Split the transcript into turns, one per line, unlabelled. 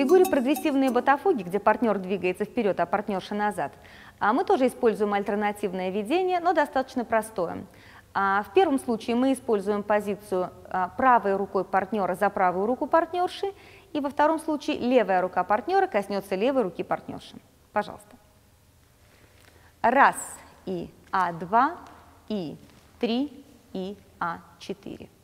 фигуре прогрессивные ботафуги, где партнер двигается вперед, а партнерша назад, А мы тоже используем альтернативное ведение, но достаточно простое. А, в первом случае мы используем позицию а, правой рукой партнера за правую руку партнерши, и во втором случае левая рука партнера коснется левой руки партнерши. Пожалуйста. Раз и А2, и три и А4.